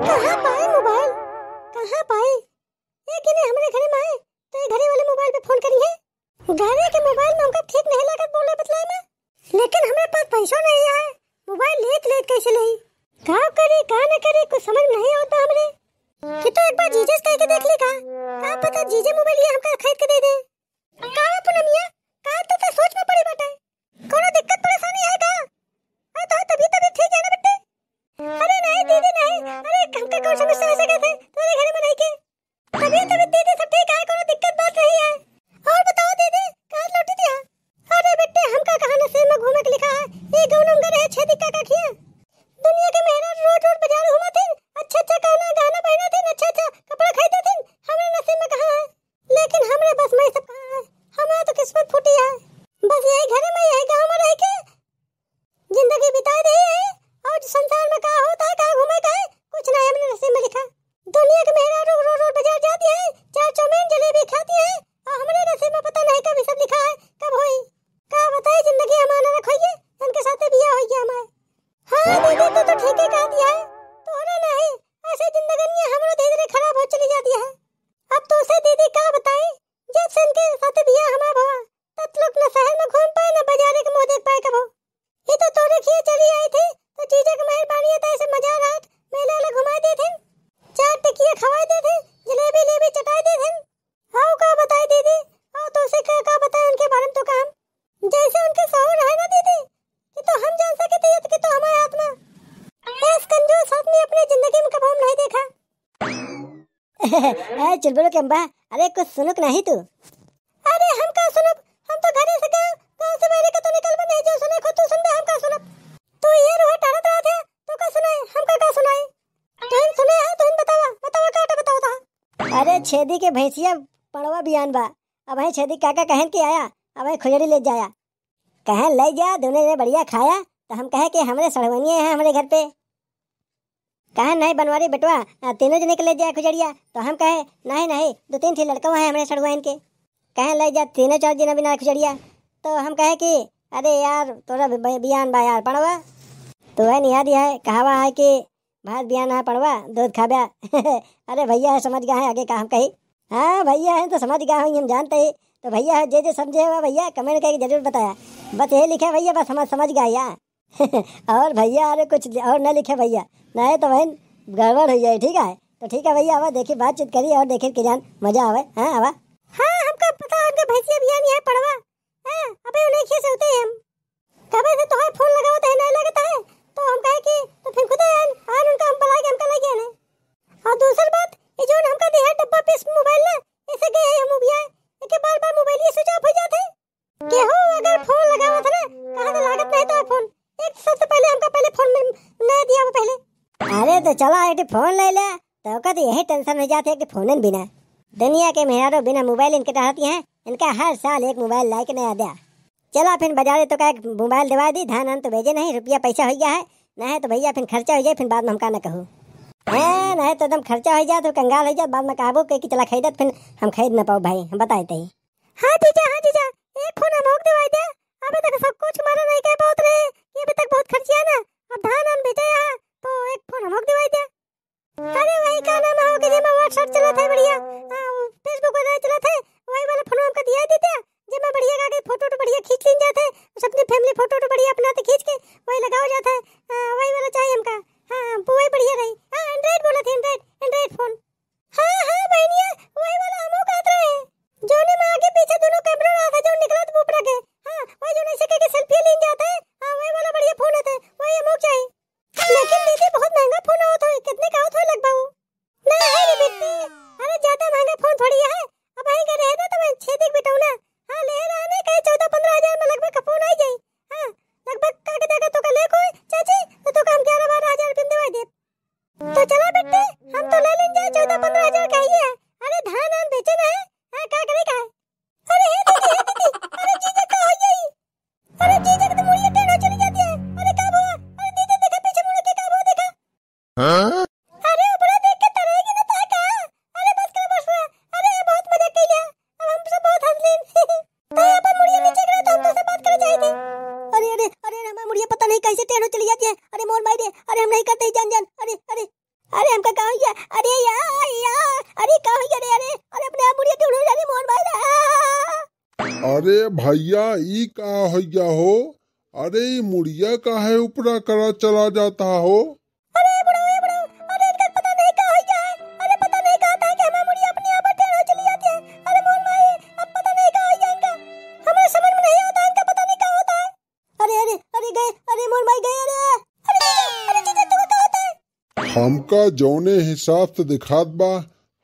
कहाँ पाए मोबाइल कहाँ पाए ये किने हमरे घरे में आए तो ये घरे वाले मोबाइल पे फोन करी है घरे के मोबाइल में हमका ठीक नहीं लगा बोले बतलाए में लेकिन हमारे पास पैसा नहीं आए मोबाइल लेट लेट कैसे ले का करे का न करे कुछ समझ नहीं आता हमरे कि तो एक बार जीजे से कह के देख ले का का पता जीजे मोबाइल ये हमका खरीद के दे दे का पूनम ये का तो चुलबुल अम्बा अरे कुछ सुनुक नहीं तू अरे हम का सुनब हम तो घरे से गांव गांव से बाहर का तो निकल में नहीं जो सुने खुद तू तो सुन दे हम का सुनब तू ये रोह टारत रहा थे तू तो का सुनाए हम का का सुनाए तुम सुने है तुम बतावा बतावा काटा बताओ था अरे छेदी के भैंसिया पड़वा बियान बा अब है छेदी काका कहन के आया अब है खुजड़ी ले जाया कहन ले जा दोनों ने बढ़िया खाया तो हम कहे कि हमरे सड़वनिए हैं हमारे घर पे कहे नहीं बनवारी बेटवा तीनों जने के ले जाए खुजड़िया तो हम कहे नहीं नहीं दो तीन थी लड़का हैं हमारे सड़वा इनके कहे ले जा तीनों चार दिन बिना खुजड़िया तो हम कहे कि अरे यार तोरा बियान बा यार पड़वा तो है निहाद है कहावा है कि भात बियान है पड़वा दूध खाबा अरे भैया है समझ गया है आगे का हम कही हाँ भैया है तो समझ गया हूँ हम जानते ही तो भैया जे जे समझे हुआ भैया कमेंट करके जरूर बताया बस ये लिखा भैया बस समझ समझ गया यार और भैया अरे कुछ और ना लिखे भैया नहीं तो बहन गड़बड़ हो जाए ठीक है तो ठीक है भैया आवा देखिए बातचीत करिए और देखिए कि जान मजा आवे हाँ आवा हाँ हमको पता हमके भैंसिया बियान यहाँ पढ़वा हाँ अबे उन्हें खेस होते हैं हम कबे से तो हाँ फोन लगाओ तो नहीं लगता है तो हम कहे कि तो फिर खुद आन आन उनका हम बुला के हमका लगे ना और दूसरी बात ये जो हमका दे है डब्बा पे मोबाइल ना ऐसे गए हम बिया के बार बार मोबाइल ये स्विच ऑफ हो जाते के हो अगर फोन लगावा था हमें तो चला एटी फोन ले ले तो कद यही टेंशन हो जाते है कि फोन बिना दुनिया के मेहरारो बिना मोबाइल इनके रहती हैं इनका हर साल एक मोबाइल लाइक नया दिया चला फिर बाजारे तो का एक मोबाइल दवा दी धान हम तो भेजे नहीं रुपया पैसा हो गया है नहीं तो भैया फिर खर्चा हो जाए फिर बाद में हमका का ना कहूँ नहीं तो एकदम खर्चा हो जाए तो कंगाल हो जाए बाद में कहा कि चला खरीदत फिर हम खरीद ना पाओ भाई हम बताए थे हाँ जीजा हाँ जीजा एक फोन हम போட்டு अरे हम नहीं करते जान जान अरे अरे अरे हमका का हो गया अरे यार यार अरे का गया अरे अरे अरे अपने आप बुढ़िया ढूंढो जा मोहन भाई अरे भैया ई का हो गया हो अरे मुड़िया का है ऊपरा करा चला जाता हो हमका जौने हिसाब से दिखात बा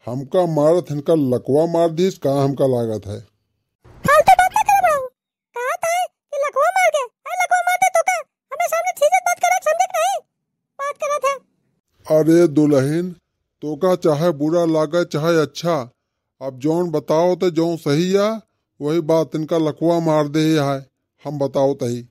हमका मारत इनका लकवा मार दीस का हमका लागत है अरे तो का है अरे दुल्हन तो का चाहे बुरा लागे चाहे अच्छा अब जौन बताओ तो जौन सही या वही बात इनका लकवा मार दे है हम बताओ तही